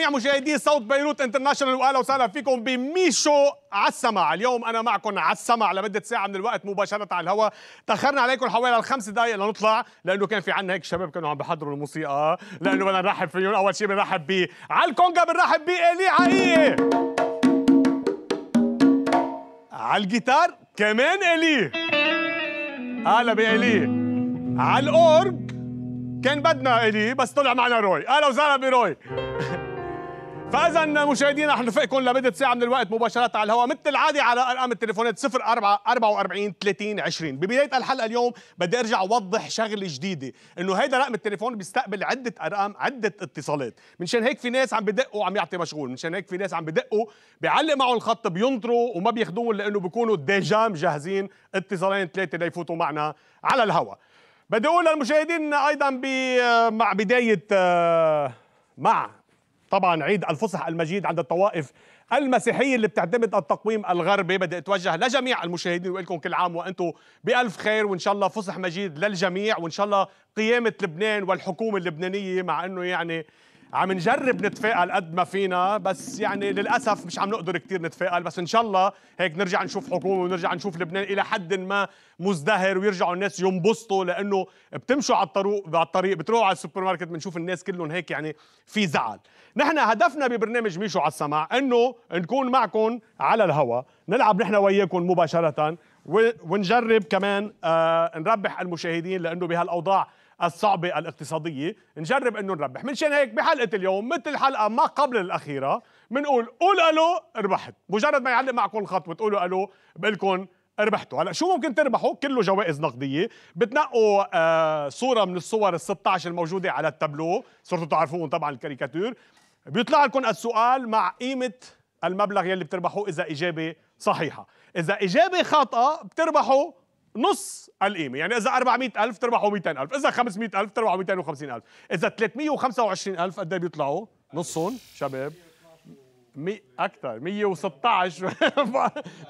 جميع مشاهدي صوت بيروت انترناشونال واهلا وسهلا فيكم بميشو على السمع اليوم انا معكم على السمع لمده ساعه من الوقت مباشره على الهواء تاخرنا عليكم حوالي الخمس دقائق لنطلع لانه كان في عنا هيك شباب كانوا عم بيحضروا الموسيقى لانه بدنا نرحب فيهم اول شيء بنرحب ب على الكونجا بنرحب بإلي حقيقي على الجيتار كمان إلي اهلا بإلي على الاورج كان بدنا إلي بس طلع معنا روي اهلا وسهلا بروي فاذا مشاهدينا رح نرفقكم لمده ساعه من الوقت مباشره على الهواء مثل العاده على ارقام التليفونات 04 44 30 20 ببدايه الحلقه اليوم بدي ارجع اوضح شغله جديده انه هيدا رقم التليفون بيستقبل عده ارقام عده اتصالات منشان هيك في ناس عم بدقوا عم يعطي مشغول منشان هيك في ناس عم بدقوا بيعلق معهم الخط بينطروا وما بياخذوهم لانه بيكونوا ديجام جاهزين اتصالين ثلاثه ليفوتوا معنا على الهواء بدي اقول للمشاهدين ايضا مع بدايه آه، مع طبعا عيد الفصح المجيد عند الطوائف المسيحيه اللي بتعتمد التقويم الغربي بدي اتوجه لجميع المشاهدين ولكم كل عام وانتم بالف خير وان شاء الله فصح مجيد للجميع وان شاء الله قيامه لبنان والحكومه اللبنانيه مع انه يعني عم نجرب نتفائل قد ما فينا بس يعني للاسف مش عم نقدر كثير نتفائل بس ان شاء الله هيك نرجع نشوف حكومه ونرجع نشوف لبنان الى حد ما مزدهر ويرجعوا الناس ينبسطوا لانه بتمشوا على الطريق على الطريق بتروحوا على السوبر ماركت بنشوف الناس كلهم هيك يعني في زعل نحن هدفنا ببرنامج ميشو على السمع انه نكون معكم على الهوا نلعب نحن وياكم مباشره ونجرب كمان آه، نربح المشاهدين لانه بهالاوضاع الصعبة الاقتصادية نجرب انه نربح منشان هيك بحلقة اليوم مثل الحلقة ما قبل الأخيرة بنقول قول ألو ربحت مجرد ما يعلق معكم الخط وتقولوا ألو بقول ربحتوا هلا شو ممكن تربحوا كله جوائز نقديه بتنقوا آه صوره من الصور ال16 الموجوده على التابلو صرتوا تعرفون طبعا الكاريكاتير بيطلع لكم السؤال مع قيمة المبلغ يلي بتربحوه إذا إجابة صحيحة إذا إجابة خاطئة بتربحوا نص القيمة يعني إذا 400 ألف تربحوا 200 ألف إذا 500 ألف تربحوا 250 ألف إذا 325 ألف قد إيه بيطلعوا نصهم شباب مي أكثر 116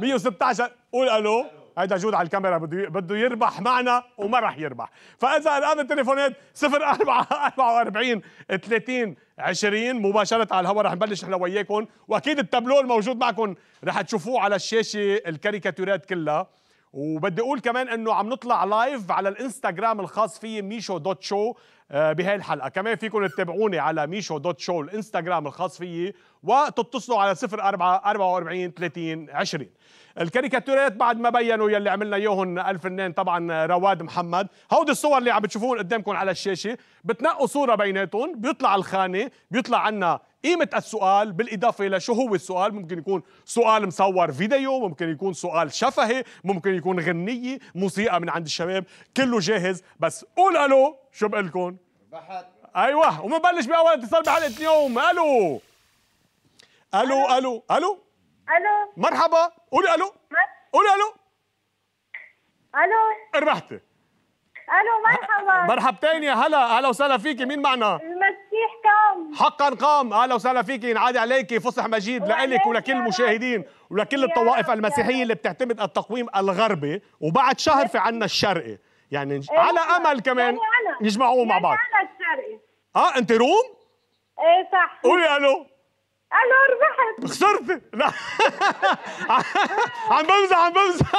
116 قول ألو هيدا جود على الكاميرا بده بده يربح معنا وما راح يربح فاذا الان التليفونات 04 44 30 20 مباشره على الهواء رح نبلش احنا وياكم واكيد التابلو الموجود معكم رح تشوفوه على الشاشه الكاريكاتورات كلها وبدي اقول كمان انه عم نطلع لايف على الانستغرام الخاص في ميشو دوت شو آه، بهاي الحلقه كمان فيكم تتابعوني على ميشو دوت شو الانستغرام الخاص فيي وتتصلوا على 04 44 30 20 الكاريكاتورات بعد ما بينوا يلي عملنا اياهم الفنان طبعا رواد محمد هودي الصور اللي عم بتشوفون قدامكم على الشاشه بتنقوا صوره بيناتهم بيطلع الخانه بيطلع عنا قيمة السؤال بالإضافة إلى شو هو السؤال ممكن يكون سؤال مصور فيديو ممكن يكون سؤال شفهي ممكن يكون غنية موسيقى من عند الشباب كله جاهز بس قول ألو شو بقلكم بحث أيوة ومنبلش بأول اتصال بحلقة اليوم ألو الو الو الو الو مرحبا قولي الو قولي الو الو ربحتي الو مرحبا مرحبتين يا هلا اهلا وسهلا فيكي مين معنا؟ المسيح قام حقا قام اهلا وسهلا فيكي ينعاد عليكي فصح مجيد لإلك ولكل المشاهدين ولكل الطوائف المسيحيه اللي بتعتمد التقويم الغربي وبعد شهر في عنا الشرقي يعني إيه، على امل كمان يجمعوهم يعني مع يعني بعض انا الشرقي اه انت روم؟ ايه صح قولي الو انا ربحت خسرتي لا عم بمزح عم بمزح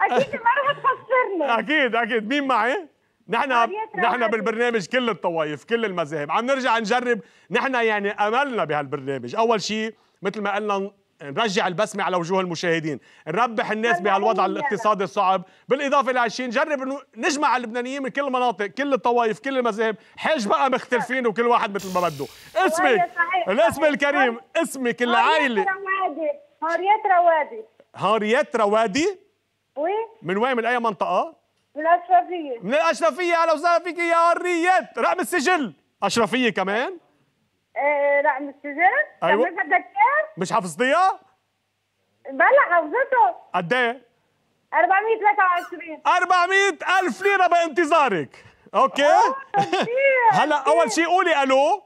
اكيد ما رح تخسرني اكيد اكيد مين معي؟ نحن نحن بالبرنامج كل الطوائف كل المذاهب عم نرجع نجرب نحن يعني املنا بهالبرنامج اول شيء مثل ما قلنا نرجع البسمة على وجوه المشاهدين نربح الناس بهالوضع الاقتصادي الصعب بالإضافة إلى هالشيء نجرب أنه نجمع اللبنانيين من كل المناطق كل الطوائف كل المذاهب حاج بقى مختلفين وكل واحد مثل ما بده اسمك الاسم الكريم اسمك العائلة هاريات روادي هاريات روادي وي من وين من أي منطقة؟ من الأشرفية من الأشرفية أهلا وسهلا فيك يا هاريات رقم السجل أشرفية كمان آه، لا مش جيم أيوة. مش حافظتيها؟ بلا حافظته قد ايه؟ 423 400 ألف ليرة بانتظارك اوكي هلا اول شيء قولي الو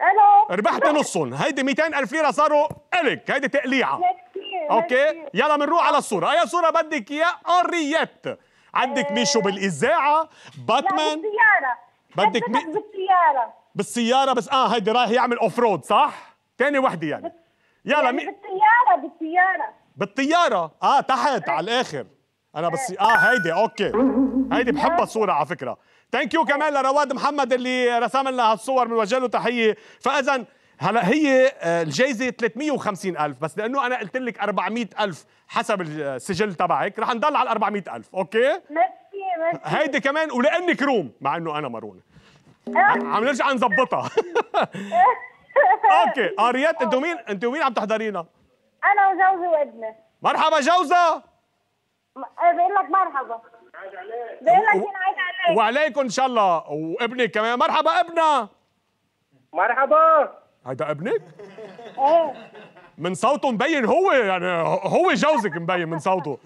الو ربحت نصهم هيدي 200 ألف ليرة صاروا الك هيدي تقليعة اوكي يلا بنروح على الصورة اي صورة بدك يا قريت عندك آه. ميشو بالإذاعة باتمان بدك بالسيارة بالسياره بس اه هيدي رايح يعمل اوف رود صح ثاني وحده يعني يلا يعني بالسياره بالطياره بالطياره اه تحت إيه. على الاخر انا بس إيه. اه هيدي اوكي هيدي بحبها إيه. الصوره على فكره ثانك يو كمان لرواد محمد اللي رسم لنا هالصور بنوجه له تحيه فاذا هلا هي آه، الجائزه 350 ألف بس لأنه أنا قلت لك 400 ألف حسب السجل تبعك رح نضل على 400 ألف أوكي؟ ميرسي ميرسي هيدي كمان ولأنك روم مع إنه أنا مارونة عم نرجع نظبطها اوكي اريات انتوا مين انتوا مين عم تحضرينا؟ انا وجوزي وابني مرحبا جوزة بقول لك مرحبا بقول لك ينعاد عليك وعليكم ان شاء الله وابنك كمان مرحبا ابنا مرحبا هيدا ابنك؟ ايه من صوته مبين هو يعني هو جوزك مبين من صوته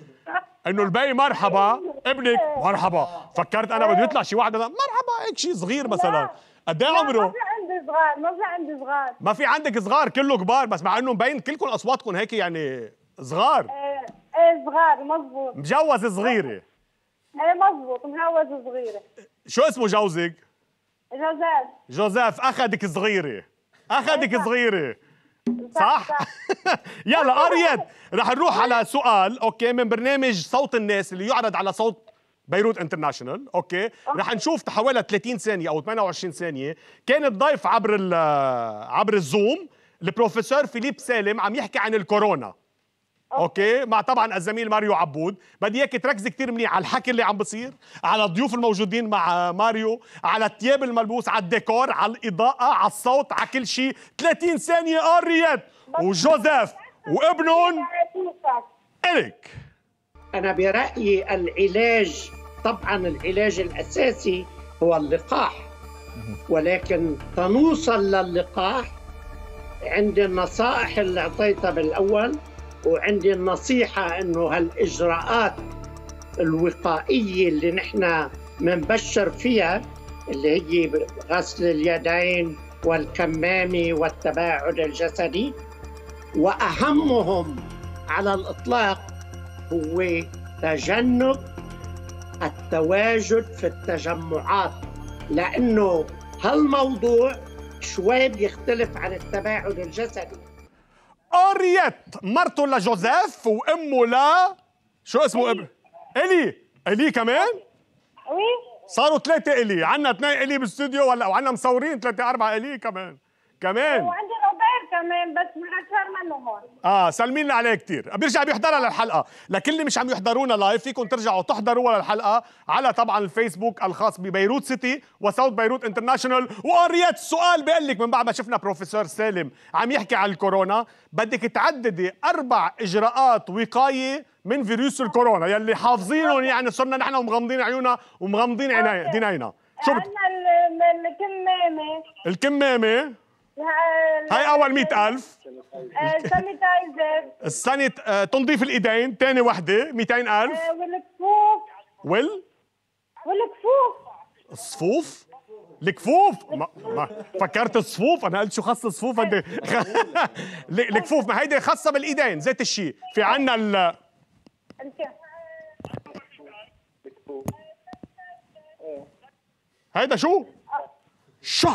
انه البي مرحبا ابنك مرحبا فكرت انا بده يطلع شي واحد مرحبا هيك شي صغير مثلا قد ايه عمره؟ ما في عندي صغار ما في عندي صغار ما في عندك صغار كله كبار بس مع انه مبين كلكم اصواتكم هيك يعني صغار ايه ايه صغار مزبوط مجوز صغيره ايه مزبوط مجوز صغيره شو اسمه جوزك؟ جوزيف جوزيف اخذك صغيره اخذك إيه، صغيره صح يلا اريد رح نروح على سؤال اوكي من برنامج صوت الناس اللي يعرض على صوت بيروت انترناشونال أوكي. رح نشوف حوالي 30 ثانيه او 28 ثانيه كان الضيف عبر عبر الزوم البروفيسور فيليب سالم عم يحكي عن الكورونا اوكي مع طبعا الزميل ماريو عبود بدي اياك تركزي كثير منيح على الحكي اللي عم بصير على الضيوف الموجودين مع ماريو على الثياب الملبوس على الديكور على الاضاءه على الصوت على كل شيء 30 ثانيه قال وجوزيف وابنهم الك انا برايي العلاج طبعا العلاج الاساسي هو اللقاح ولكن تنوصل للقاح عند النصائح اللي اعطيتها بالاول وعندي النصيحة أنه هالإجراءات الوقائية اللي نحن منبشر فيها اللي هي غسل اليدين والكمامة والتباعد الجسدي وأهمهم على الإطلاق هو تجنب التواجد في التجمعات لأنه هالموضوع شوي بيختلف عن التباعد الجسدي اوريت مرته لجوزيف وامه ل شو اسمه ابن الي الي كمان وي صاروا ثلاثة الي عندنا اثنين الي بالاستوديو ولا وعندنا مصورين ثلاثة أربعة الي كمان كمان وعندي كمان بس من اكثر منه هون اه سلمي لنا عليه كثير بيرجع بيحضرها للحلقه لكل اللي مش عم يحضرونا لايف فيكم ترجعوا تحضروها للحلقه على طبعا الفيسبوك الخاص ببيروت سيتي وساوث بيروت انترناشونال وقريت السؤال بقول لك من بعد ما شفنا بروفيسور سالم عم يحكي عن الكورونا بدك تعددي اربع اجراءات وقايه من فيروس الكورونا يلي حافظينهم يعني صرنا نحن ومغمضين عيوننا ومغمضين عينينا دينينا شو بت... الكمامه الكمامه هاي أول مئة ألف آه، السانيت آه، تنظيف الإيدين تاني وحدة 200000 ألف آه، والكفوف وال والكفوف الصفوف الكفوف ما, ما فكرت الصفوف انا قلت شو خص الصفوف انت الكفوف ما هيدي خاصه بالايدين زيت الشيء في عندنا ال هيدا شو؟ شو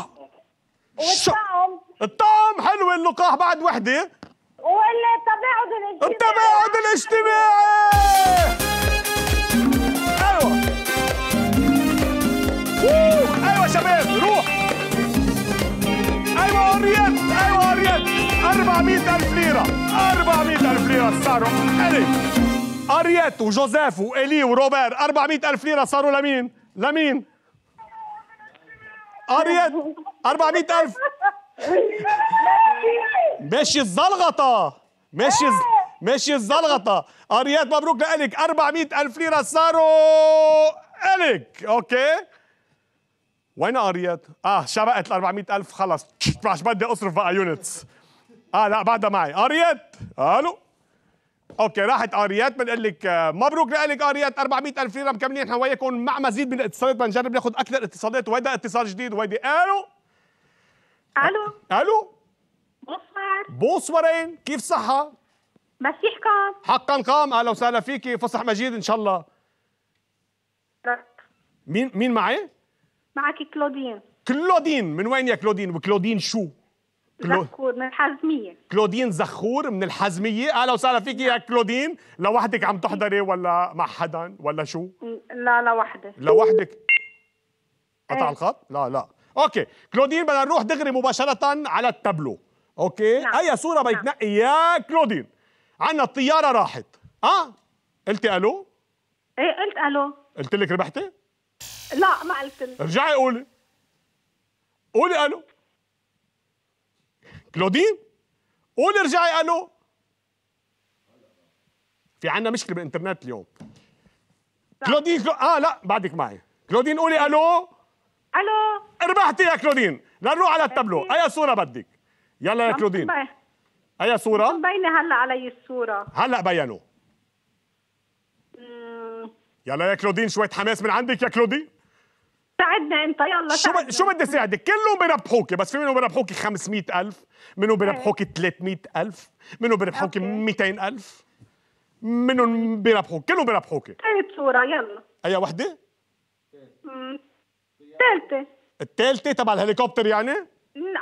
والطعم الطعم حلوه اللقاح بعد وحده والتباعد الاجتماعي التباعد الاجتماعي ايوه ووه. ايوه شباب روح ايوه اوريان ايوه اوريان الف ليره 400 الف ليره صاروا الي أريت وجوزيف والي وروبير 400 ألف ليره صاروا لمين؟ لمين؟ قرية 400000 ماشي الزلغطة ماشي ماشي الزلغطة قريات مبروك لألك 400000 ليرة صاروا ألك أوكي وين قريات؟ اه شبقت ال 400000 خلص مش بدي اصرف بقى يونتس اه لا بعدها معي قريت الو اوكي راحت اريات بنقول لك آه، مبروك لك اريات 400000 ليره مكملين احنا وياكم مع مزيد من الاتصالات بنجرب ناخذ اكثر اتصالات وهذا اتصال جديد وهيدي الو الو الو بونسوار بونسوارين كيف صحة؟ مسيحكم حقا قام اهلا وسهلا فيكي فصح مجيد ان شاء الله مين مين معي؟ معك كلودين كلودين من وين يا كلودين وكلودين شو؟ زخور من الحزمية كلودين زخور من الحزمية أهلا وسهلا فيك يا كلودين لوحدك عم تحضري ولا مع حدا ولا شو؟ لا لوحدي لوحدك قطع ايه؟ الخط؟ لا لا أوكي كلودين بدنا نروح دغري مباشرة على التابلو أوكي نعم. أي صورة نعم. بدك نعم. يا كلودين عنا الطيارة راحت أه قلتي ألو؟ إيه قلت ألو قلت لك ربحتي؟ لا ما قلت لك رجعي قولي قولي ألو كلودين قولي ارجعي الو في عندنا مشكله بالانترنت اليوم كلودين كلو... اه لا بعدك معي كلودين قولي الو الو ربحتي يا كلودين لنروح على التابلو اي صوره بدك يلا يا كلودين اي صوره مبينه هلا علي الصوره هلا بينوا يلا يا كلودين شويه حماس من عندك يا كلودين ساعدنا انت يلا شو ساعدنا. شو بدي ساعدك كلهم بربحوكي بس في منهم بربحوكي 500000 منهم بربحوكي إيه. 300000 منهم بربحوكي 200000 منهم بربحوك كلهم بربحوكي ثالث صوره يلا اي أيوة، وحده ثالثه الثالثه تبع الهليكوبتر يعني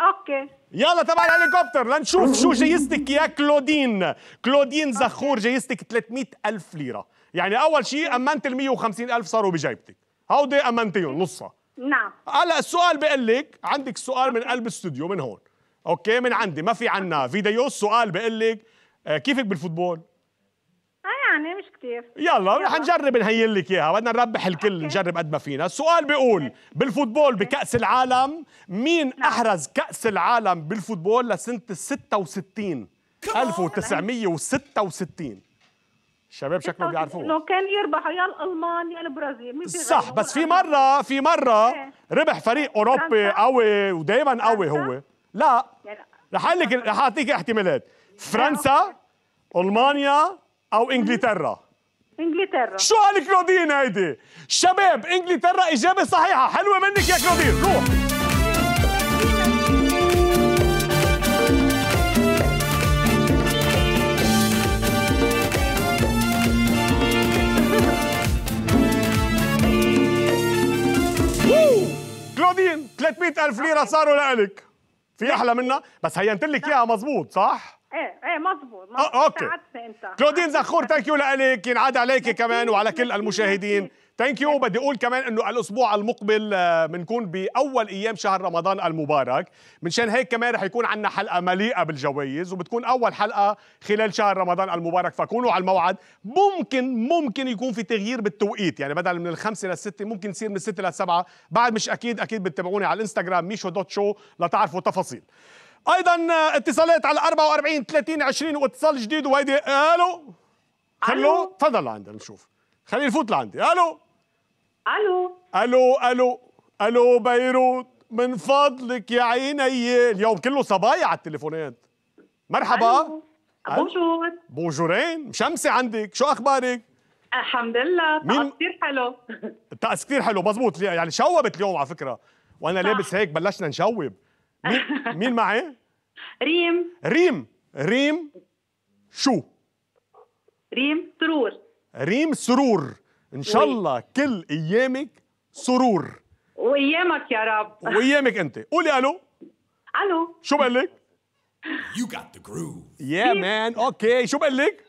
اوكي يلا تبع الهليكوبتر لنشوف شو جايزتك يا كلودين كلودين زخور جايزتك 300 ألف ليرة يعني أول شيء أمنت ال 150 ألف صاروا بجيبتك هودي أمنتيهم نصها نعم هلا السؤال بقول لك عندك سؤال من قلب الاستوديو من هون اوكي من عندي ما في عنا فيديو السؤال بقول لك آه، كيفك بالفوتبول آه، يعني مش كثير يلا رح نجرب نهين لك اياها بدنا نربح الكل أوكي. نجرب قد ما فينا السؤال بيقول بالفوتبول بكاس العالم مين نعم. احرز كاس العالم بالفوتبول لسنه 66 1966 الشباب إيه، شكله بيعرفوه انه كان يربح يا الالمان يا البرازيل صح بس في مره في مره إيه. ربح فريق اوروبي قوي ودائما قوي هو لا يعني رح اقول لك رح اعطيك احتمالات إيه، فرنسا المانيا او انجلترا انجلترا شو قال كلودين هيدي شباب انجلترا اجابه صحيحه حلوه منك يا كلودين روح 300 ألف ليره صاروا لك في احلى منها بس هينت لك اياها مزبوط صح ايه ايه مزبوط مزبوط اوكي انت كلودين زخور ثانك يو لك ينعاد عليك كمان وعلى كل المشاهدين ثانك يو بدي اقول كمان انه الاسبوع المقبل بنكون آه، باول ايام شهر رمضان المبارك منشان هيك كمان رح يكون عندنا حلقه مليئه بالجوائز وبتكون اول حلقه خلال شهر رمضان المبارك فكونوا على الموعد ممكن ممكن يكون في تغيير بالتوقيت يعني بدل من الخمسة للستة ممكن يصير من الستة للسبعة بعد مش اكيد اكيد بتتابعوني على الانستغرام ميشو دوت شو لتعرفوا تفاصيل ايضا آه، اتصالات على 44 30 20 واتصال جديد وهيدي آه، الو الو تفضل لعندنا نشوف خلينا نفوت لعندي الو الو الو الو الو بيروت من فضلك يا عيني اليوم كله صبايا على التليفونات مرحبا بونجور بونجورين شمسي عندك شو اخبارك الحمد لله مين... كثير حلو الطقس كثير حلو مزبوط يعني شوبت اليوم على فكره وانا لابس هيك بلشنا نشوب مين مين معي ريم ريم ريم شو ريم سرور ريم سرور ان شاء الله كل ايامك سرور وايامك يا رب وايامك انت قولي الو الو شو بقول لك You got the groove. يا مان اوكي شو بقول لك؟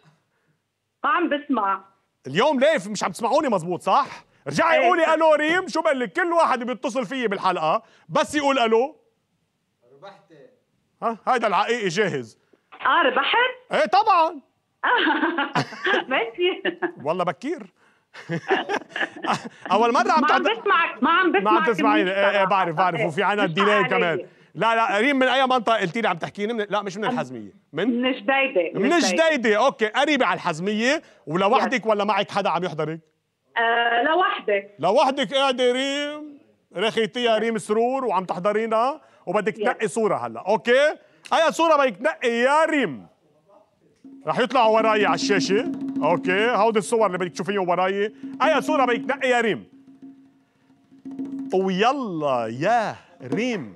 ما عم بسمع اليوم ليه مش عم تسمعوني مزبوط صح؟ رجعي قولي إيه. الو ريم شو بقول لك كل واحد بيتصل فيي بالحلقه بس يقول الو ربحتي ها هيدا العقيقي جاهز اه ربحت؟ ايه طبعا ماشي والله بكير آه، اول مره عم ما عم بسمعك ما عم بسمعك ما عم تسمعيني إيه،, ايه بعرف بعرف إيه، وفي عنا الديلاي كمان لا لا قريب من اي منطقه قلتي لي عم تحكيني من... لا مش من الحزميه من من جديده من جديده اوكي قريبه على الحزميه ولوحدك ولا معك حدا عم يحضرك؟ آه، لوحدك لوحدك قاعده ريم رخيتيها ريم سرور وعم تحضرينا وبدك تنقي صوره هلا اوكي اي صوره بدك تنقي يا ريم رح يطلعوا وراي على الشاشه اوكي هودي الصور اللي بدك تشوفيهم وراي اي صوره بدك تنقي يا ريم ويلا يا ريم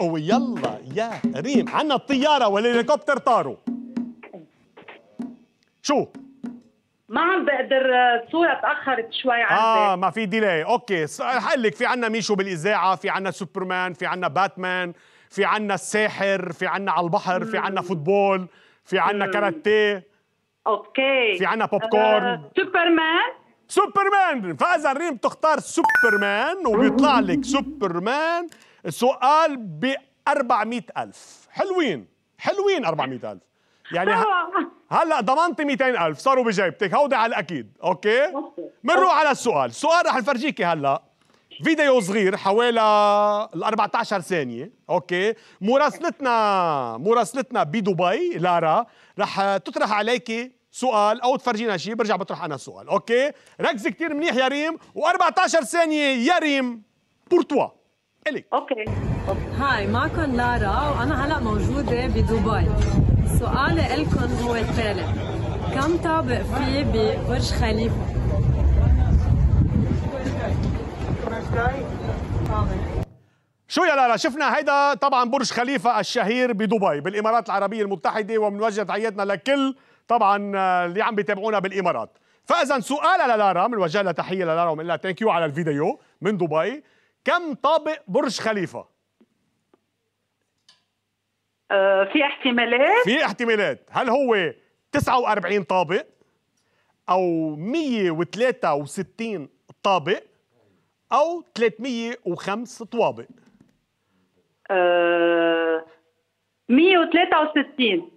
ويلا يا ريم عنا الطياره والهليكوبتر طاروا شو ما عم بقدر الصورة تأخرت شوي عندي اه ما في ديلاي اوكي رح لك في عنا ميشو بالإذاعة في عنا سوبرمان في عنا باتمان في عنا الساحر في عنا على البحر في عنا فوتبول في عنا كاراتيه اوكي في عنا بوب كورن أه سوبرمان سوبرمان فاذا ريم تختار سوبرمان وبيطلع لك سوبرمان سؤال ب 400 ألف حلوين حلوين 400 ألف يعني هلا ضمنتي 200 ألف صاروا بجيبتك هودي على الأكيد أوكي بنروح على السؤال السؤال رح نفرجيكي هلا فيديو صغير حوالي ال 14 ثانيه اوكي مراسلتنا مراسلتنا بدبي لارا رح تطرح عليك سؤال او تفرجينا شيء برجع بطرح انا سؤال اوكي ركزي كثير منيح يا ريم و14 ثانيه يا ريم بورتوا الك اوكي هاي معكم لارا وانا هلا موجوده بدبي سؤالي لكم هو التالي كم طابق في ببرج خليفه شو يا لالا شفنا هيدا طبعا برج خليفة الشهير بدبي بالإمارات العربية المتحدة وبنوجه تحياتنا لكل طبعا آه، اللي عم بيتابعونا بالإمارات فإذا سؤال لارا بنوجه لها تحية للارا ومن لها ثانك يو على الفيديو من دبي كم طابق برج خليفة؟ آه، في احتمالات في احتمالات هل هو 49 طابق أو 163 طابق أو 305 طوابق أه... 163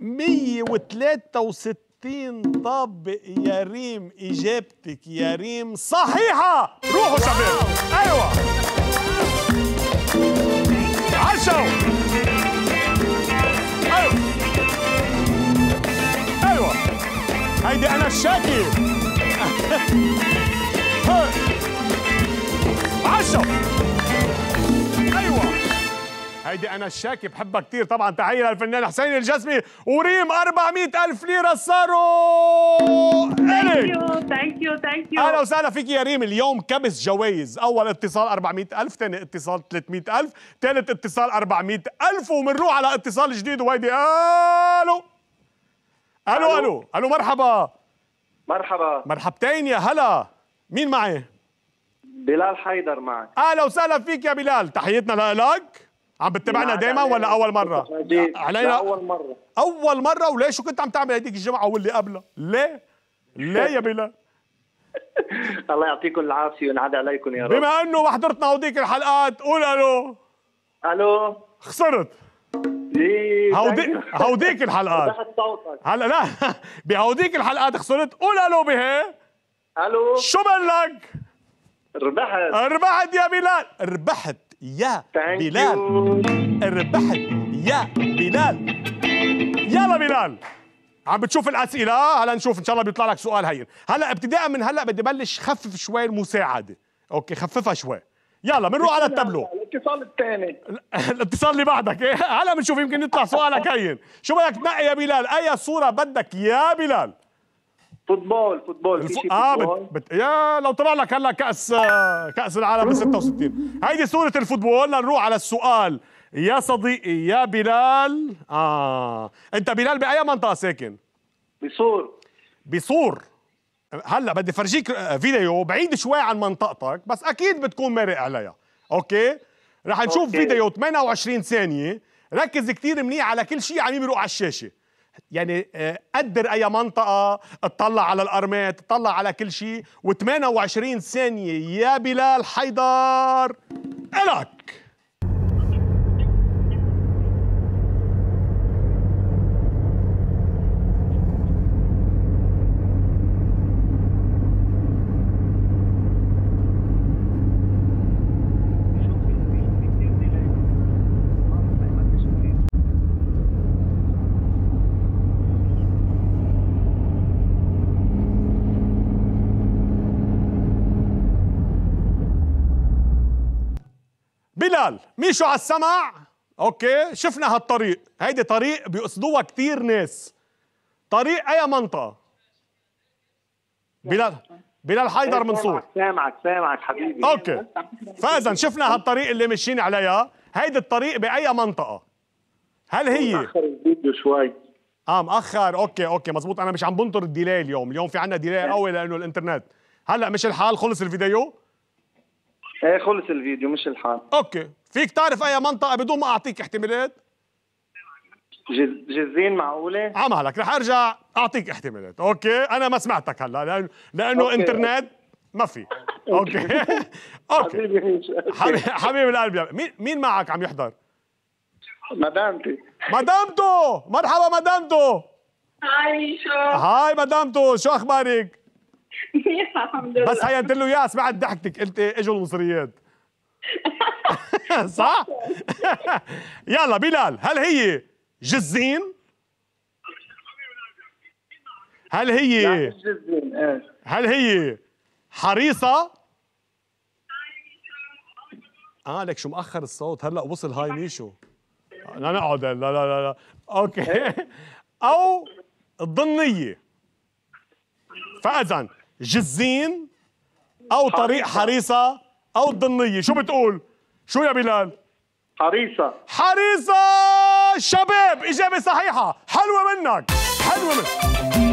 163 طابق يا ريم إجابتك يا ريم صحيحة روحوا شباب أيوة عشوا أيوة أيوة هيدي أنا الشاكي ايوه هيدي انا الشاكي بحبها كثير طبعا تحيه للفنان حسين الجسمي وريم 400 الف ليره صاروا ثانك يو ثانك يو ثانك يو اهلا وسهلا فيك يا ريم اليوم كبس جوائز اول اتصال 400 الف ثاني اتصال 300 الف ثالث اتصال 400 الف وبنروح على اتصال جديد وهيدي الو الو الو الو مرحبا مرحبا مرحبتين يا هلا مين معي؟ بلال حيدر معك اهلا وسهلا فيك يا بلال تحيتنا لك عم بتتابعنا نعم، دائما يعني ولا اول مره؟ علينا اول مره اول مره وليش شو كنت عم تعمل هديك الجمعه واللي قبلها؟ ليه؟ ليه يا بلال؟ الله يعطيكم العافيه وينعاد عليكم يا رب بما انه ما حضرتنا هوديك الحلقات قول الو الو خسرت هوديك هوديك الحلقات هلا لا بهوديك الحلقات خسرت قول الو بهي الو شو بقول ربحت ربحت يا بلال ربحت يا بلال ربحت يا بلال يلا بلال عم بتشوف الاسئله هلا نشوف ان شاء الله بيطلع لك سؤال هين هلا ابتداء من هلا بدي بلش خفف شوي المساعده اوكي خففها شوي يلا بنروح على التابلو الاتصال الثاني الاتصال اللي بعدك ايه هلا بنشوف يمكن يطلع سؤالك هين شو بدك تنقي يا بلال اي صوره بدك يا بلال فوتبول فوتبول الف... اه بت... بت... يا لو طلع لك هلا كاس آه، كاس العالم ب 66 هيدي صوره الفوتبول لنروح على السؤال يا صديقي يا بلال اه انت بلال باي منطقه ساكن بصور بصور هلا بدي فرجيك آه، فيديو بعيد شوي عن منطقتك بس اكيد بتكون مرق عليها اوكي رح نشوف أوكي. فيديو 28 ثانيه ركز كثير منيح على كل شيء عم يمرق على الشاشه يعني آه، قدر اي منطقه اطلع على الارمات اطلع على كل شيء و28 ثانيه يا بلال حيدر الك بدل مشوا على السمع اوكي شفنا هالطريق هيدي طريق بيقصدوها كثير ناس طريق اي منطقه بلال بلال حيدر منصور سامعك سامعك حبيبي اوكي فاذا شفنا هالطريق اللي ماشيين عليها هيدي الطريق باي منطقه هل هي مأخر الفيديو شوي اه مأخر اوكي اوكي مزبوط انا مش عم بنطر الديلاي اليوم اليوم في عنا ديلاي قوي لانه الانترنت هلا مش الحال خلص الفيديو ايه خلص الفيديو مش الحال اوكي فيك تعرف اي منطقه بدون ما اعطيك احتمالات جزين معقوله عمالك رح ارجع اعطيك احتمالات اوكي انا ما سمعتك هلا لانه لانه أوكي. انترنت ما في اوكي اوكي حبيبي حبيب القلب مين مين معك عم يحضر مدامتي مدامته مرحبا مدامته هاي شو هاي مدامته شو اخبارك منيح الحمد لله بس هي قلت له اياها سمعت ضحكتك قلت اجوا المصريات صح؟ يلا بلال هل هي جزين؟ هل هي هل هي حريصة؟ اه لك شو مأخر الصوت هلا وصل هاي ميشو لا نقعد لا لا لا اوكي او الضنية فاذن جزين او طريق حريصه او الضنيه شو بتقول شو يا بلال حريصه حريصه شباب اجابه صحيحه حلوه منك حلوه منك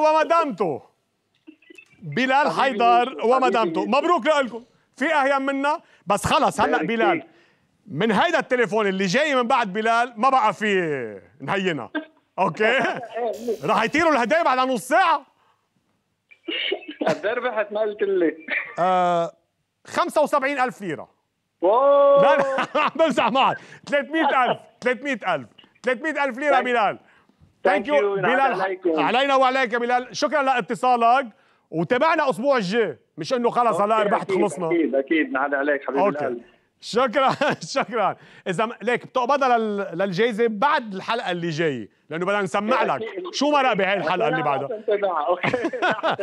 ومدامته بلال حيدر ومدامته مبروك لكم في اهين منا بس خلص هلا بلال من هيدا التليفون اللي جاي من بعد بلال ما بقى في نهينها اوكي إيه، إيه. رح يطيروا الهدايا بعد نص ساعه قد ربحت ما قلت لي آه الف ليره واو لا عم بمزح معك 300 300 الف الف 300 الف ليره طيب. بلال ثانك يو بلال علينا وعليك يا بلال شكرا لاتصالك وتابعنا اسبوع الجاي مش انه خلص هلا ربحت خلصنا اكيد اكيد نعاد عليك حبيبي شكرا شكرا اذا ليك بتقبضها للجائزه بعد الحلقه اللي جايه لانه بدنا نسمع لك شو مرق بهي الحلقه اللي بعدها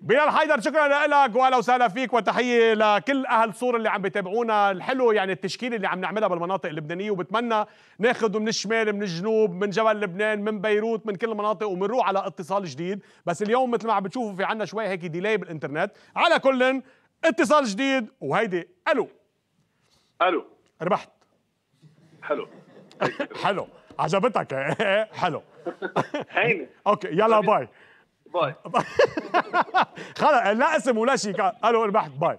بلال حيدر شكرا لك واهلا وسهلا فيك وتحيه لكل اهل صور اللي عم بيتابعونا الحلو يعني التشكيله اللي عم نعملها بالمناطق اللبنانيه وبتمنى ناخذه من الشمال من الجنوب من جبل لبنان من بيروت من كل المناطق وبنروح على اتصال جديد بس اليوم مثل ما عم بتشوفوا في عنا شوي هيك ديلاي بالانترنت على كل اتصال جديد وهيدي الو الو ربحت حلو حلو عجبتك حلو هيني اوكي يلا طيب. باي باي خلص لا اسم ولا شيء الو ربحت باي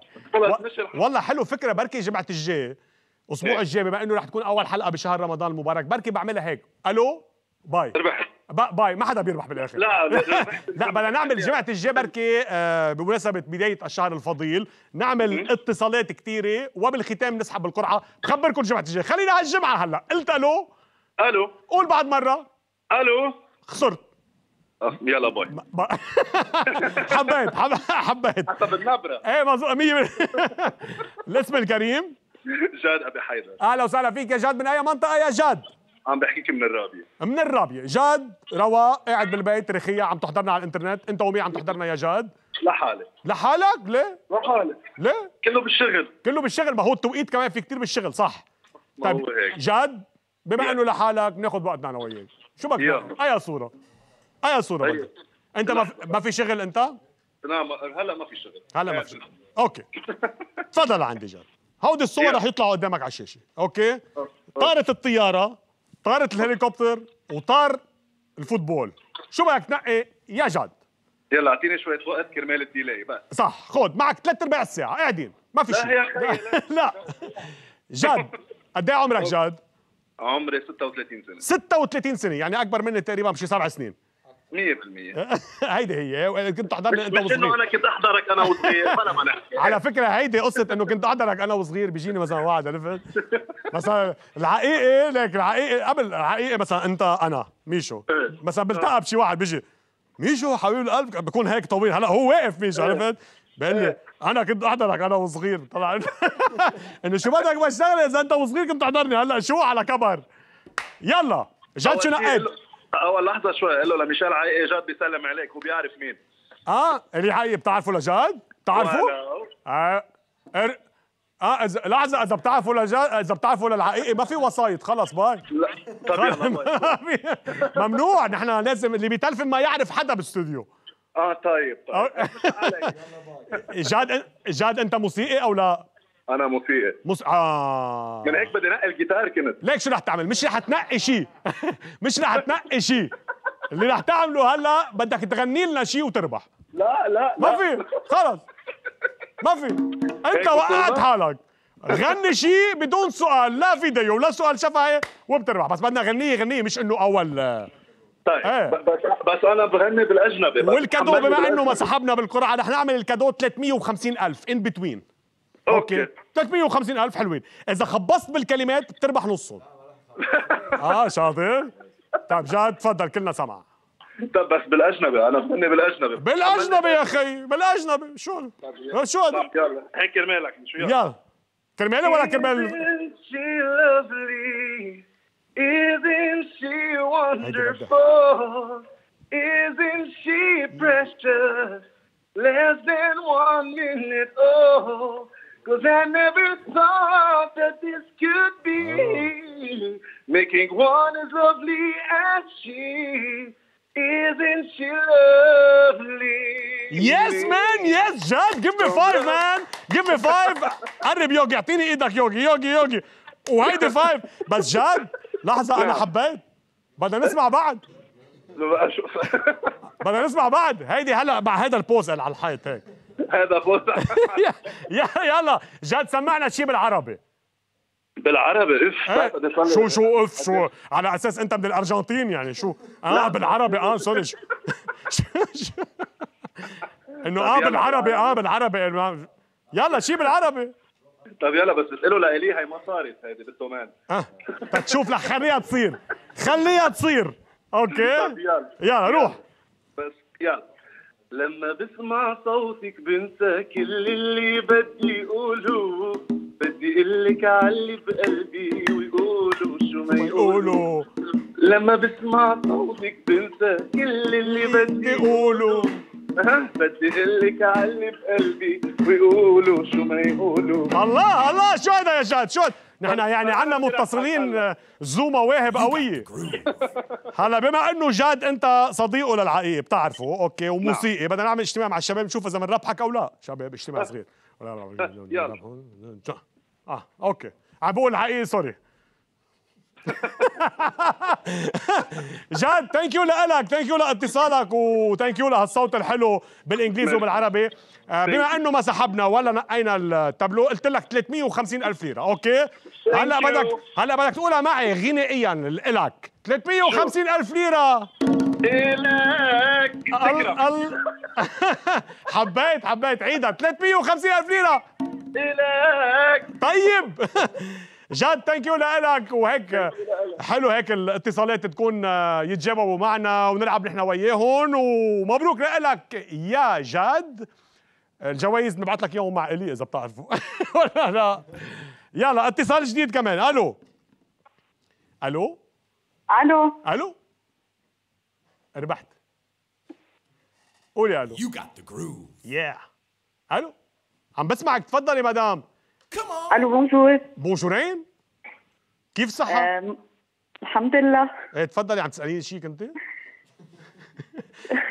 والله حلو فكره بركي جمعه الجاي اسبوع إيه. الجاي بما انه رح تكون اول حلقه بشهر رمضان المبارك بركي بعملها هيك الو باي ربحت باي ما حدا بيربح بالاخر لا لا بدنا نعمل أيوة. جمعه الجبركه آه، بمناسبه بدايه الشهر الفضيل نعمل اتصالات كثيره وبالختام نسحب القرعه بخبركم جمعه الجبركه خلينا على الجمعه هلا قلت الو الو قول بعد مره الو خسرت أه، يلا باي حبيت حبيت حسب النبره ايه مظبوط 100 الاسم الكريم جاد ابي حيدر اهلا وسهلا فيك يا جاد من اي منطقه يا جاد؟ عم بحكيك من الرابيه من الرابيه جاد رواء قاعد بالبيت رخيه عم تحضرنا على الانترنت انت ومين عم تحضرنا يا جاد لحالي لحالك ليه لحالي ليه كله بالشغل كله بالشغل ما هو التوقيت كمان في كتير بالشغل صح طيب جاد بما انه لحالك بناخذ وقتنا انا وياك شو بك اي صوره اي صوره أيه. انت ما في, ما في شغل انت لا هلا ما في شغل هلا ما في شغل اوكي تفضل عندي جاد هودي الصور رح يطلعوا قدامك على الشاشه اوكي طارت الطياره طارت الهليكوبتر وطار الفوتبول شو بدك تنقي يا جد يلا اعطيني شويه وقت كرمال الديلاي بس صح خود معك ثلاث ارباع الساعه قاعدين ما في شيء لا يا لا, لا. جد قد ايه عمرك جد؟ عمري 36 سنه 36 سنه يعني اكبر مني تقريبا بشي سبع سنين 100% هيدي هي كنت تحضرني انت وصغير انه انا كنت احضرك انا وصغير بلا ما نحكي على فكره هيدي قصه انه كنت احضرك انا وصغير بيجيني مثلا واحد عرفت مثلا الحقيقي ليك الحقيقي قبل الحقيقي مثلا انت انا ميشو إيه. مثلا بلتقى آه. بشي واحد بيجي ميشو حبيب القلب بكون هيك طويل هلا هو واقف ميشو إيه. عرفت بقول لي إيه. انا كنت احضرك انا وصغير طلع انه شو بدك بس اذا انت وصغير كنت تحضرني هلا شو على كبر يلا جد شو نقيت اول لحظه شوي قال له لميشيل عاي إيه، جاد بيسلم عليك هو بيعرف مين اه ريحي بتعرفه لجاد بتعرفه؟ آه. اه اذا لحظه اذا بتعرفه لجاد اذا بتعرفه للحقيقي ما في وسايط خلص باي لا يلا ممنوع نحن لازم اللي بيتلفن ما يعرف حدا بالاستوديو اه طيب طيب آه. جاد جاد انت موسيقي او لا؟ انا موسيقى موس... آه. من هيك بدي نقي الجيتار كنت ليك شو رح تعمل مش رح تنقي شيء مش رح تنقي شيء اللي رح تعمله هلا بدك تغني لنا شيء وتربح لا لا ما في خلص ما في انت وقعت حالك غني شيء بدون سؤال لا فيديو ولا سؤال شفهي وبتربح بس بدنا غنيه غنيه مش انه اول طيب ايه. بس بس انا بغني بالاجنبي والكادو بما انه ما سحبنا بالقرعه رح نعمل الكادو 350 الف ان بتوين اوكي 350 الف حلوين اذا خبصت بالكلمات بتربح نصهم اه شاطر طيب جاد تفضل كلنا سمع طب بس بالاجنبي انا فني بالاجنبي بالاجنبي يا اخي بالاجنبي شو شو هذا طيب، يلا هيك كرمالك شو يلا كرمالي ولا كرمال Isn't she wonderful? Isn't she precious? Less than one minute, oh. Cause I never thought that this could be making one as lovely as she. Isn't she lovely? Yes, man. Yes, Jad. Give me five, man. Give me five. قرب يوجي اعطيني ايدك يوجي يوجي يوجي وهيدي فايف بس جاد لحظة أنا نعم. حبيت بدنا نسمع بعد بدنا نسمع بعد هيدي هلا مع هيدا البوز على الحيط هيك هذا فوز يلا جد سمعنا شيء بالعربي بالعربي اف أه؟ شو شو اف شو على اساس انت من الارجنتين يعني شو اه بالعربي اه سوري انه اه بالعربي اه بالعربي يلا شيء بالعربي طب يلا بس اساله لالي هي ما صارت هيدي بالدومين اه تشوف لك خليها تصير خليها تصير اوكي يلا روح بس يلا لما بسمع صوتك بنسى كل اللي بدي اقوله بدي قلك علي بقلبي ويقولوا شو ما يقولوا لما بسمع صوتك بنسى كل اللي بدي اقوله بدي قلك علي بقلبي ويقولوا شو ما يقولوا الله الله شو هذا يا جاد شو نحن يعني عندنا متصلين ذو مواهب قويه هلا بما انه جاد انت صديقه للعقيق بتعرفه اوكي وموسيقي بدنا نعمل اجتماع مع الشباب نشوف اذا بنربحك او لا شباب اجتماع صغير يلا اه اوكي عم بقول الحقيقه سوري جد ثانك يو لك ثانك يو لاتصالك وثانك يو لهالصوت الحلو بالانجليزي وبالعربي آه، بما انه ما سحبنا ولا نقينا التابلو قلت لك 350 الف ليره اوكي هلا بدك هلا بدك تقولها معي غنائيا لك 350 الف ليره إلك حبيت حبيت عيدها 350 الف ليره إلك طيب جاد ثانك يو لك وهيك حلو هيك الاتصالات تكون آه، يتجاوبوا معنا ونلعب نحن وياهم ومبروك لك يا جاد الجوائز نبعث لك اياهم مع الي اذا بتعرفوا ولا لا يلا اتصال جديد كمان الو الو الو الو ربحت قولي الو يو جات ذا جروف يا الو عم بسمعك تفضلي مدام الو بونجور بونجورين كيف صحة؟ أم... الحمد لله ايه تفضلي عم تساليني شيء كنت؟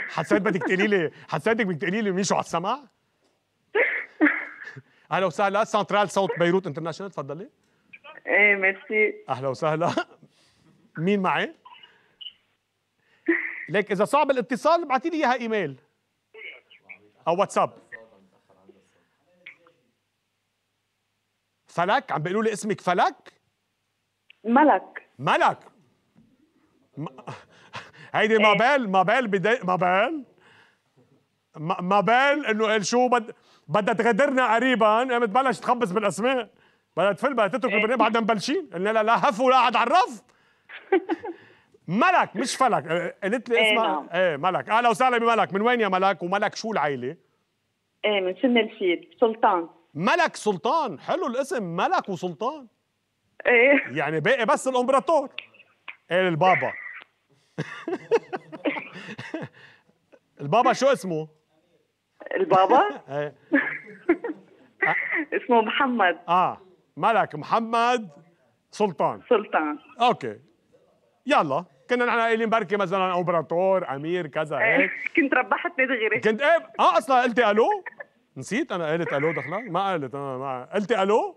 حسيت بدك تقولي لي حسيتك بدك تقولي لي مشوا على السمع؟ اهلا وسهلا سنترال صوت بيروت انترناشونال تفضلي ايه ميرسي اهلا وسهلا مين معي؟ ليك اذا صعب الاتصال ابعثي لي اياها ايميل او واتساب فلك عم بيقولوا لي اسمك فلك ملك ملك م... هيدي ما إيه. بال ما بال بدي ما بال ما بال انه قال إيه شو بد بدها تغدرنا قريبا قامت إيه بلش تخبص بالاسماء بدها تفل بدها تترك البرنامج بعدنا مبلشين قلنا لا لا هف ولا قعد على الرف ملك مش فلك قالت لي اسمها نعم. ايه ملك اهلا وسهلا بملك من وين يا ملك وملك شو العيله؟ ايه من سن الفيل سلطان ملك سلطان حلو الاسم ملك وسلطان ايه يعني باقي بس الامبراطور قال إيه، البابا البابا شو اسمه؟ البابا؟ ايه اسمه محمد اه ملك محمد سلطان سلطان اوكي يلا كنا نحن قايلين بركي مثلا امبراطور امير كذا هيك إيه. كنت ربحت دغري كنت ايه اه اصلا قلتي الو نسيت انا قالت الو دخلها ما قالت انا ما قلتي الو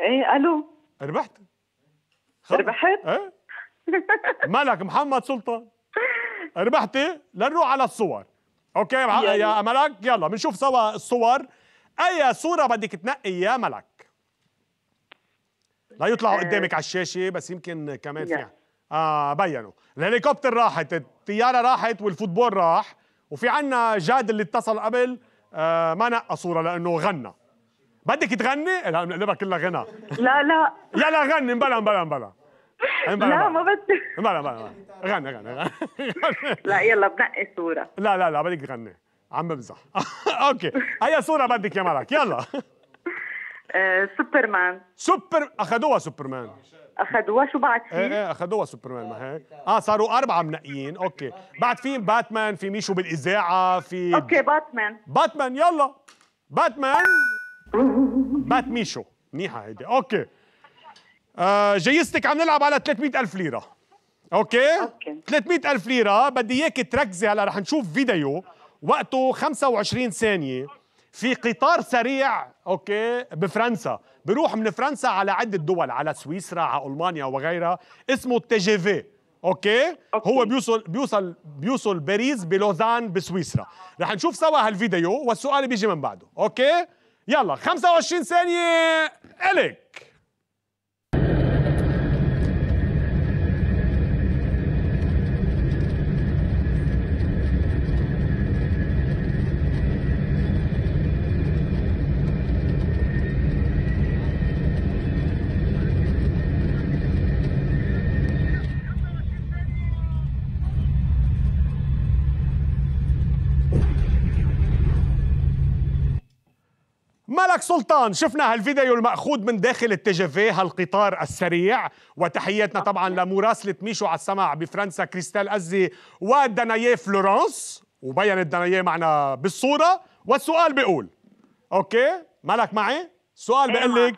ايه الو ربحت ربحت ايه ملك محمد سلطان ربحتي لنروح على الصور اوكي يا, يا ملك يلا بنشوف سوا الصور اي صوره بدك تنقي يا ملك لا يطلعوا آه. قدامك على الشاشه بس يمكن كمان فيها اه بينوا الهليكوبتر راحت الطياره راحت والفوتبول راح وفي عنا جاد اللي اتصل قبل آه، ما نقى صوره لانه غنى بدك تغني؟ لا بنقلبها كلها غنى لا لا لا غني مبلا مبلا مبلا لا ما بدي مبلا مبلا غني غني لا يلا بنقي صوره لا لا لا بدك تغني عم بمزح اوكي اي صوره بدك يا ملك يلا آه، سوبرمان سوبر اخذوها سوبرمان اخذوها شو بعد في؟ ايه ايه اخذوها سوبرمان ما هيك؟ اه صاروا اربعه منقيين اوكي، بعد في باتمان في ميشو بالاذاعه في اوكي باتمان باتمان يلا باتمان بات ميشو منيحه هيدي اوكي آه جايزتك عم نلعب على 300 الف ليره اوكي؟ اوكي 300 الف ليره بدي اياك تركزي هلا رح نشوف فيديو وقته 25 ثانيه في قطار سريع اوكي بفرنسا بروح من فرنسا على عده دول على سويسرا على المانيا وغيرها اسمه التي جي في اوكي هو بيوصل بيوصل بيوصل باريس بلوزان بسويسرا رح نشوف سوا هالفيديو والسؤال بيجي من بعده اوكي يلا 25 ثانيه الك مبارك سلطان شفنا هالفيديو المأخوذ من داخل التجفي هالقطار السريع وتحياتنا طبعا لمراسلة ميشو على السمع بفرنسا كريستال أزي ودنايا فلورنس وبينت دنايا معنا بالصورة والسؤال بيقول أوكي مالك معي؟ سؤال بقول لك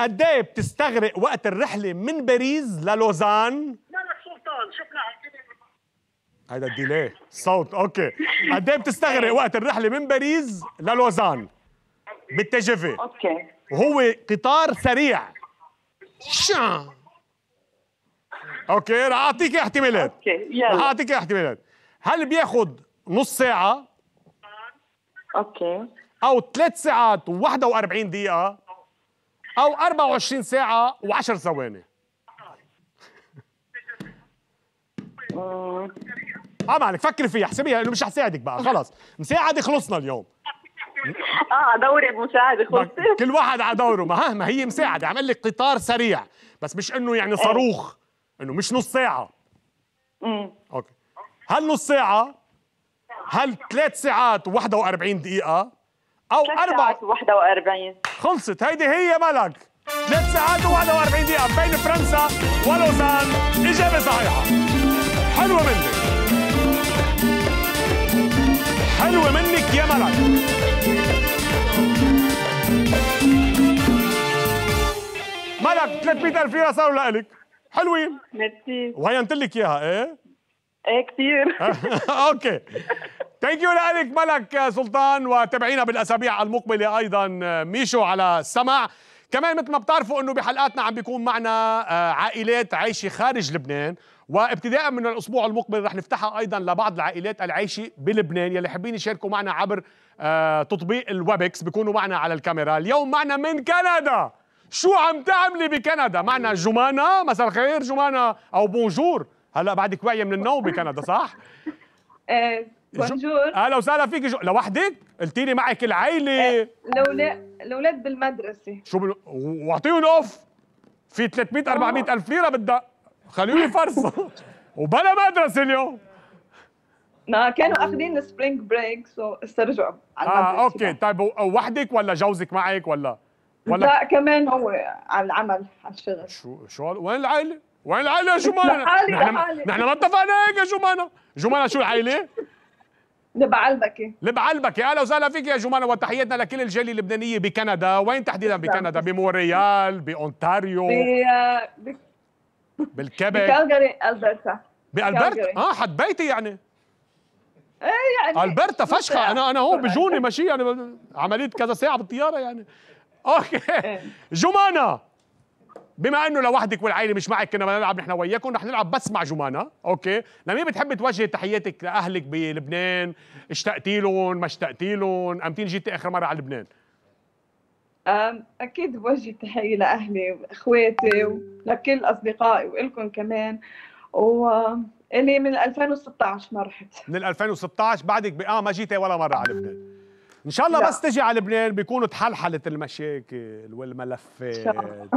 قد ايه بتستغرق وقت الرحلة من باريس للوزان؟ مالك سلطان شفنا هيدا الديلي صوت اوكي قد ايه بتستغرق وقت الرحلة من باريس للوزان؟ بالتي جي في اوكي وهو قطار سريع شان اوكي رح اعطيك احتمالات اوكي رح اعطيك احتمالات هل بياخذ نص ساعة اوكي او ثلاث ساعات و41 دقيقة او 24 ساعة و10 ثواني اه عليك فكر فيها احسبيها لانه مش رح ساعدك بقى خلص مساعدة خلصنا اليوم اه دوري مساعد خلصت كل واحد على دوره ما ها ما هي مساعد عمل لك قطار سريع بس مش انه يعني إيه. صاروخ انه مش نص ساعه امم اوكي هل نص ساعه هل ثلاث ساعات و41 دقيقه او اربع ساعات و41 خلصت هيدي هي ملك ثلاث ساعات و41 دقيقه بين فرنسا ولوزان اجابه صحيحه حلوه منك حلوه منك يا ملك لك 300000 ليره صاروا لك حلوين ميرسي وهينت لك اياها ايه؟ ايه كثير اوكي ثانك يو لك ملك سلطان وتابعينا بالاسابيع المقبله ايضا ميشو على السمع كمان مثل ما بتعرفوا انه بحلقاتنا عم بيكون معنا آه، عائلات عايشه خارج لبنان وابتداء من الاسبوع المقبل رح نفتحها ايضا لبعض العائلات العايشه بلبنان يلي حابين يشاركوا معنا عبر آه، تطبيق الويبكس بيكونوا معنا على الكاميرا اليوم معنا من كندا شو عم تعملي بكندا معنا جمانة مساء الخير جمانة أو بونجور هلا بعدك واعية من النوم بكندا صح؟ ايه بونجور اهلا وسهلا فيك جو... لوحدك؟ قلتي لي معك العيلة الأولاد آه، الأولاد بالمدرسة شو بل... واعطيهم اوف في 300 400 آه. ألف ليرة بدها خليوني فرصة وبلا مدرسة اليوم ما كانوا اخذين سبرينج بريك سو استرجعوا على آه، المدرسة اه اوكي طيب وحدك ولا جوزك معك ولا؟ ولا لا كمان هو على العمل على الشغل شو شو وين العائله؟ وين العائله يا جمانه؟ نحن نحن ما اتفقنا هيك يا جمانه، جمانه شو العائله؟ لبعلبكي لبعلبكي اهلا وسهلا فيك يا جمانه وتحياتنا لكل الجاليه اللبنانيه بكندا، وين تحديدا نعم. بكندا؟ بمونريال، باونتاريو ب بالكبك بكالجاري البرتا بالبرتا اه حد بيتي يعني ايه يعني البرتا فشخه انا انا هون بجوني ماشي يعني عمليه كذا ساعه بالطياره يعني اوكي إيه. جمانه بما انه لوحدك والعائله مش معك كنا بدنا نلعب نحن وياكم رح نلعب بس مع جمانه اوكي لمين بتحب توجه تحياتك لاهلك بلبنان اشتقتي لهم ما اشتقتي لهم امتين جيتي اخر مره على لبنان اكيد بوجه تحيه لاهلي واخواتي ولكل اصدقائي والكم كمان و اللي من 2016 ما رحت من 2016 بعدك بقى ما جيتي ولا مره على لبنان ان شاء الله لا. بس تجي على لبنان بيكونوا تحلحلت المشاكل والملفات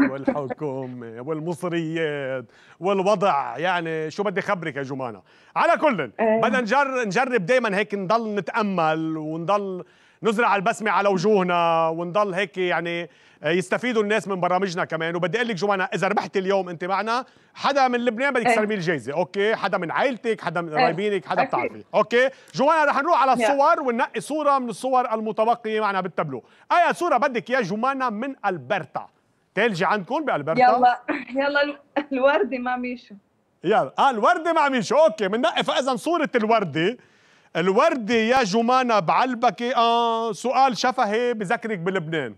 والحكومه والمصريات والوضع يعني شو بدي خبرك يا جمانه على كل إيه. بدنا نجر نجرب دائما هيك نضل نتامل ونضل نزرع البسمه على وجوهنا ونضل هيك يعني آه، يستفيدوا الناس من برامجنا كمان وبدي اقول لك جوانا اذا ربحت اليوم انت معنا حدا من لبنان بدك إيه. تسلمي الجائزه اوكي حدا من عائلتك حدا من إيه. قرايبينك حدا بتعرفي اوكي جوانا رح نروح على الصور وننقي صوره من الصور المتبقيه معنا بالتابلو اي صوره بدك يا جوانا من البرتا تلجي عندكم بالبرتا يلا يلا الورده ما ميشو يلا اه الورده مع ميشو اوكي بننقي فاذا صوره الورده الوردة يا جمانة بعلبكي آه سؤال شفهي بذكرك بلبنان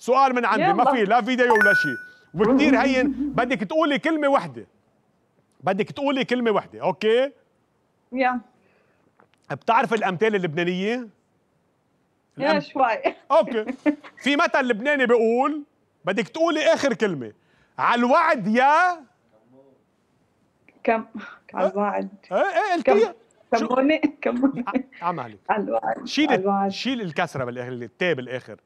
سؤال من عندي ما في لا فيديو ولا شيء وكثير هين بدك تقولي كلمه وحده بدك تقولي كلمه وحده اوكي يا بتعرف الامثال اللبنانيه يا شوي اوكي في مثل لبناني بيقول بدك تقولي اخر كلمه على الوعد يا كم على أه؟ الوعد أه؟ ايه ايه كموني كموني عم عليك على الوعد شيل شيل الكسره بالاخر التاء بالاخر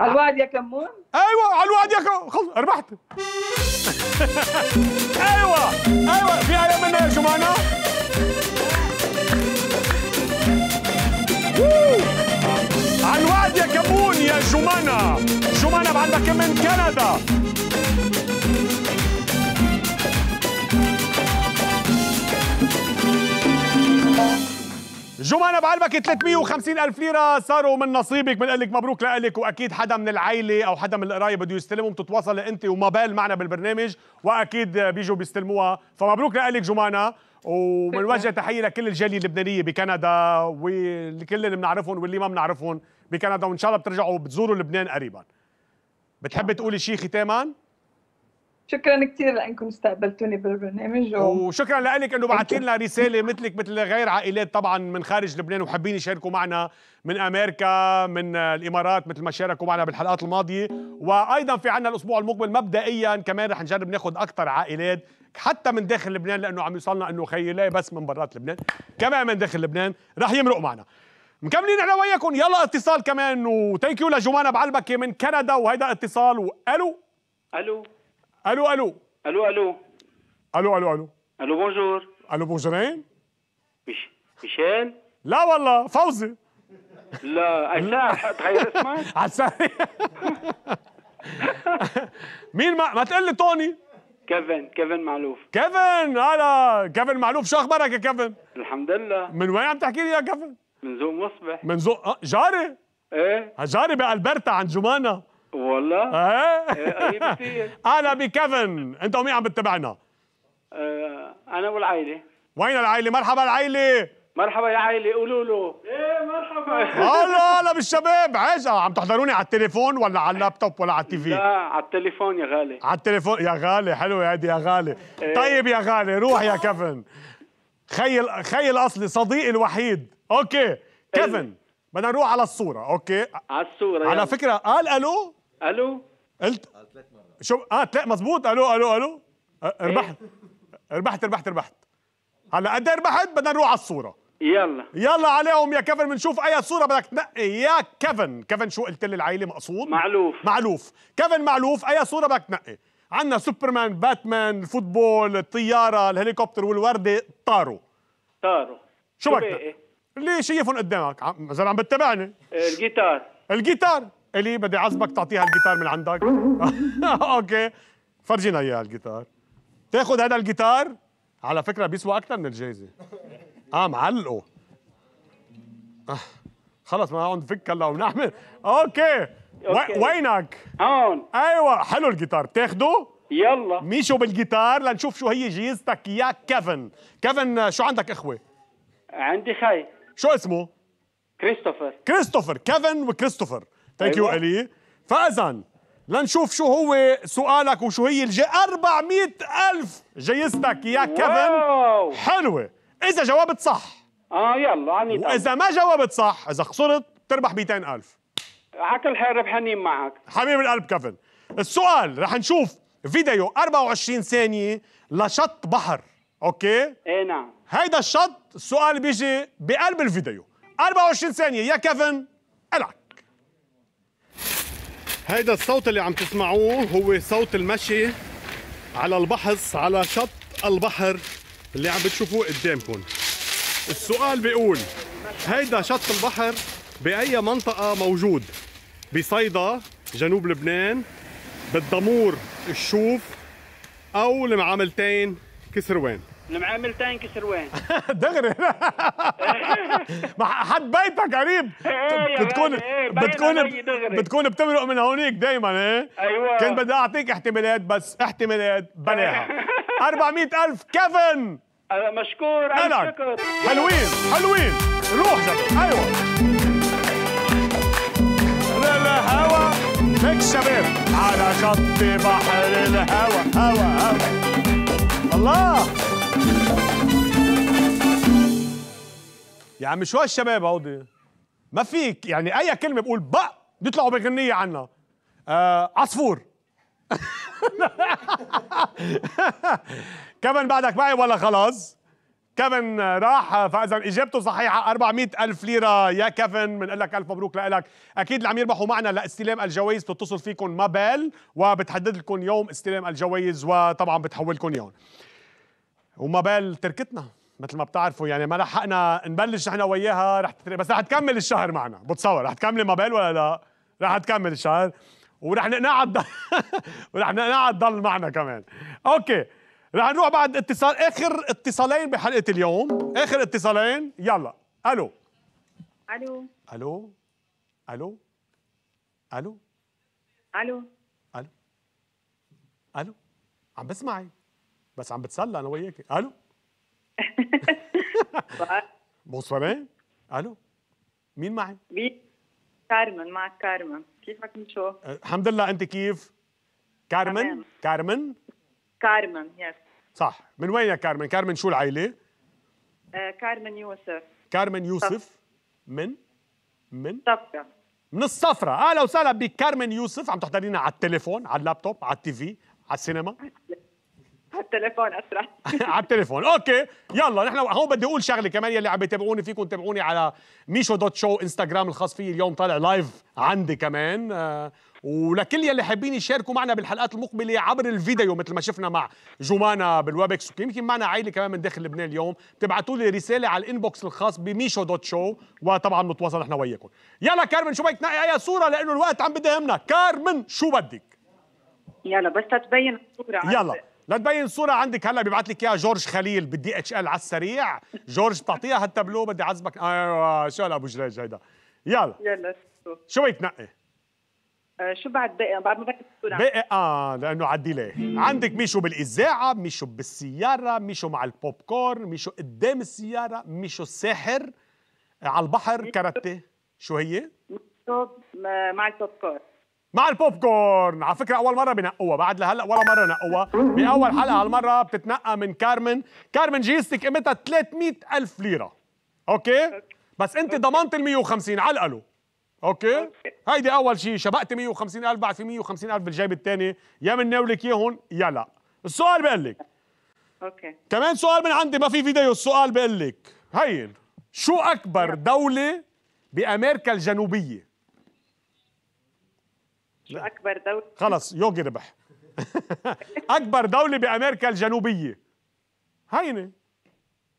على الواد يا كمون ايوه على الواد يا كمون خلص ربحت ايوه ايوه في علم منا يا شمانه الواد يا كمون يا جمانه جمانه بعدها من كندا جمانة بعلمك 350 ألف ليرة صاروا من نصيبك بنقول لك مبروك لك وأكيد حدا من العيلة أو حدا من القراية بده يستلمهم بتتواصل أنت وما بال معنا بالبرنامج وأكيد بيجوا بيستلموها فمبروك لك جمانة وبنوجه تحية لكل الجالية اللبنانية بكندا ولكل اللي بنعرفهم واللي ما بنعرفهم بكندا وإن شاء الله بترجعوا بتزوروا لبنان قريبا بتحب تقولي شيء ختاما؟ شكرا كثير لانكم استقبلتوني بالبرنامج و... وشكرا لك انه بعثتي لنا رساله مثلك مثل غير عائلات طبعا من خارج لبنان وحابين يشاركوا معنا من امريكا من الامارات مثل ما شاركوا معنا بالحلقات الماضيه وايضا في عنا الاسبوع المقبل مبدئيا كمان رح نجرب ناخذ اكثر عائلات حتى من داخل لبنان لانه عم يوصلنا انه خيلاي بس من برات لبنان كمان من داخل لبنان رح يمرق معنا مكملين احنا وياكم يلا اتصال كمان وثانك يو لجوانا بعلبكه من كندا وهيدا اتصال والو الو الو الو الو الو الو الو الو الو بونجور الو بونجورين مش... ميشيل لا والله فوزي لا لا تغير اسمك مين ما ما تقول لي توني كيفن كيفن معلوف كيفن هلا كيفن معلوف شو اخبارك يا كيفن الحمد لله من وين عم تحكي لي يا كيفن من زوق مصبح من زوق آه، جاري ايه جاري بالبرتا عند جمانه والله قريب آه. إيه، إيه، كثير انا بكفن انت ومين عم بتتبعنا؟ آه، انا والعائله وين العائله؟ مرحبا العائله مرحبا يا عائله قولوا له ايه مرحبا هلا هلا بالشباب عايز آه، عم تحضروني على التليفون ولا على اللابتوب ولا على التي في؟ لا على التليفون يا غالي على التليفون يا غالي حلوة هيدي يا غالي إيه. طيب يا غالي روح يا كيفن خي خي الاصلي صديقي الوحيد اوكي كيفن إيه. بدنا نروح على الصورة اوكي على الصورة على يعني. فكرة قال الو الو قلت آه، شو اه ثلاث مزبوط الو الو الو إيه. ربحت ربحت ربحت ربحت هلا قد إيه ربحت بدنا نروح على الصوره يلا يلا عليهم يا كيفن بنشوف اي صوره بدك تنقي يا كيفن كيفن شو قلت لي العائله مقصود معلوف معلوف كيفن معلوف اي صوره بدك تنقي عندنا سوبرمان باتمان الفوتبول الطياره الهليكوبتر والورده طاروا طاروا شو بدك ليش شايفهم قدامك اذا عم بتتابعني الجيتار الجيتار الي بدي عزبك تعطيها الجيتار من عندك اوكي فرجينا اياها الجيتار تاخذ هذا الجيتار على فكره بيسوى اكثر من الجايزه اه معلقه آه. خلص ما هون فك هلا ونعمل اوكي, أوكي. وينك هون ايوه حلو الجيتار تاخده يلا ميشو بالجيتار لنشوف شو هي جيزتك يا كيفن كيفن شو عندك اخوه عندي خي شو اسمه كريستوفر كريستوفر كيفن وكريستوفر ثانك يو الي فاذا لنشوف شو هو سؤالك وشو هي الجي 400 ألف جايزتك يا كيفن حلوة إذا جاوبت صح آه يلا عني وإذا ما جاوبت صح إذا خسرت بتربح 200 ألف عك الحال ربحانين معك حبيب القلب كيفن السؤال رح نشوف فيديو 24 ثانية لشط بحر أوكي؟ إيه نعم هيدا الشط السؤال بيجي بقلب الفيديو 24 ثانية يا كيفن هيدا الصوت اللي عم تسمعوه هو صوت المشي على البحث على شط البحر اللي عم بتشوفوه قدامكم السؤال بيقول هيدا شط البحر بأي منطقة موجود بصيدا جنوب لبنان بالضمور الشوف أو المعاملتين كسروان المعامل تانك سروان دغري ما حد بيتك قريب إيه، إيه، إيه، بتكون بتكون بتكون بتمرق من هونيك دائما ايه ايوه كان بدي اعطيك احتمالات بس احتمالات بلاها 400000 كيفن مشكور الشكر حلوين حلوين روح جد ايوه لا لا هوا هيك شباب على خط بحر الهوا هوا هوا الله يا عم شو هالشباب هودي ما فيك يعني اي كلمه بقول بق بيطلعوا بغنيه عنا آه عصفور كمان بعدك معي ولا خلاص كيفن راح فاذا اجابته صحيحه 400 الف ليره يا كيفن بنقول لك الف مبروك لك اكيد اللي عم يربحوا معنا لاستلام الجوائز بتتصل فيكم بال وبتحدد لكم يوم استلام الجوائز وطبعا بتحول لكم يوم وما بال تركتنا مثل ما بتعرفوا يعني ما لحقنا نبلش نحن وياها رح بس رح تكمل الشهر معنا بتصور رح تكملي ما بال ولا لا رح تكمل الشهر ورح نقنعها ورح نقنعها تضل معنا كمان اوكي رح نروح بعد اتصال اخر اتصالين بحلقه اليوم اخر اتصالين يلا الو الو الو الو الو الو الو الو عم بسمعك بس عم بتسلى انا وياك الو بونسوار الو مين معي؟ كارمن معك كارمن كيفك شو؟ الحمد لله انت كيف؟ كارمن؟ كارمن؟ كارمن يس صح من وين يا كارمن؟ كارمن شو العائلة؟ آه كارمن يوسف كارمن يوسف صف. من؟ من؟ صفرا من الصفرة اهلا وسهلا بك كارمن يوسف عم تحضرينا على التليفون على اللابتوب على التي في على السينما على التليفون اسرع على التليفون اوكي يلا نحن هون بدي اقول شغله كمان يلي عم يتابعوني فيكم تابعوني على ميشو دوت شو انستغرام الخاص فيي اليوم طالع لايف عندي كمان آه، ولكل يلي حابين يشاركوا معنا بالحلقات المقبله عبر الفيديو مثل ما شفنا مع جومانا بالويبكس ويمكن معنا عائله كمان من داخل لبنان اليوم تبعتوا لي رساله على الانبوكس الخاص بميشو دوت شو وطبعا نتواصل نحن وياكم يلا كارمن شو بدك تنقي اي صوره لانه الوقت عم يهمنا كارمن شو بدك يلا بس تبين الصوره يلا لا تبين صورة عندك هلا بيبعث لك اياها جورج خليل بالدي اتش ال على السريع، جورج بتعطيها هالتابلو بدي اعذبك ايوه شو ابو جريج هيدا يلا يلا شو بدك تنقي؟ آه شو بعد بقى بعد ما بكت الصورة بقى اه لانه عدي ليه عندك ميشو بالاذاعة، ميشو بالسيارة، ميشو مع البوب كورن، ميشو قدام السيارة، ميشو الساحر آه، على البحر كاراتيه شو هي؟ ميشو آه، مع البوب كورن مع البوب كورن على فكره اول مره بنقوها بعد لهلا ولا مره نقوها باول حلقه هالمره بتتنقى من كارمن كارمن جيزتك قيمتها 300 الف ليره اوكي بس انت ضمنت ال 150 على الالو اوكي هيدي اول شيء شبقت 150 الف بعد في 150 الف بالجيب الثاني يا من ناولك اياهم يا لا السؤال بقول لك اوكي كمان سؤال من عندي ما في فيديو السؤال بقول لك هين شو اكبر دوله بامريكا الجنوبيه شو اكبر دوله خلص يوغي ربح اكبر دوله بامريكا الجنوبيه هينه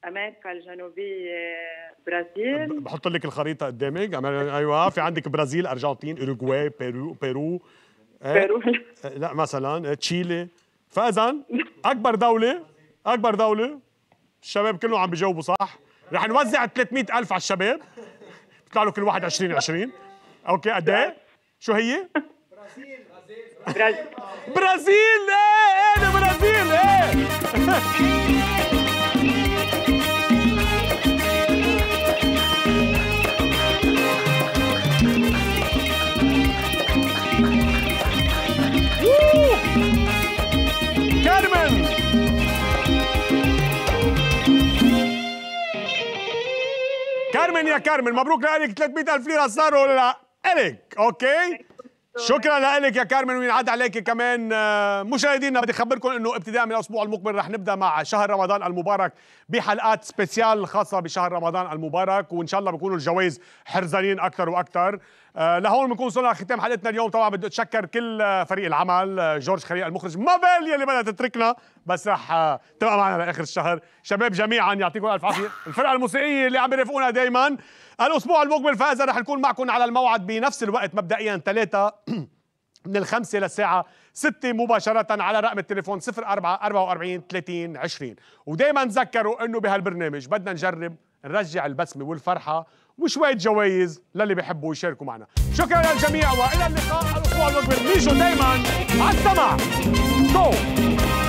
امريكا الجنوبيه برازيل بحط لك الخريطه قدامك ايوه في عندك برازيل ارجنتين اوروغواي بيرو بيرو إيه؟ بيرو إيه، لا مثلا إيه، تشيلي فاذا اكبر دوله اكبر دوله الشباب كلهم عم بيجاوبوا صح رح نوزع 300 الف على الشباب بيطلع له كل واحد 20 20 اوكي قد ايه شو هي Brasil! Brasil! É, é, Brasil! É! كارمن يا كارمن مبروك لك 300 الف ليره صاروا ولا لا الك اوكي شكرا لك يا كارمن وينعاد عليك كمان آه، مشاهدينا بدي اخبركم انه ابتداء من الاسبوع المقبل رح نبدا مع شهر رمضان المبارك بحلقات سبيسيال خاصه بشهر رمضان المبارك وان شاء الله بكونوا الجوائز حرزانين اكثر واكثر آه، لهون بنكون وصلنا لختام حلقتنا اليوم طبعا بدي اتشكر كل آه، فريق العمل آه، جورج خليل المخرج ما بال يلي بدها تتركنا بس رح تبقى معنا لاخر الشهر شباب جميعا يعطيكم الف عافيه الفرقه الموسيقيه اللي عم يرافقونا دائما الاسبوع المقبل فاذا رح نكون معكم على الموعد بنفس الوقت مبدئيا ثلاثة من الخمسة للساعة ستة مباشرة على رقم التليفون 04 44 30 20 ودائما تذكروا انه بهالبرنامج بدنا نجرب نرجع البسمة والفرحة وشوية جوائز للي بيحبوا يشاركوا معنا شكرا للجميع وإلى اللقاء الأخوة المقبل نيجوا دايما على السماء Go!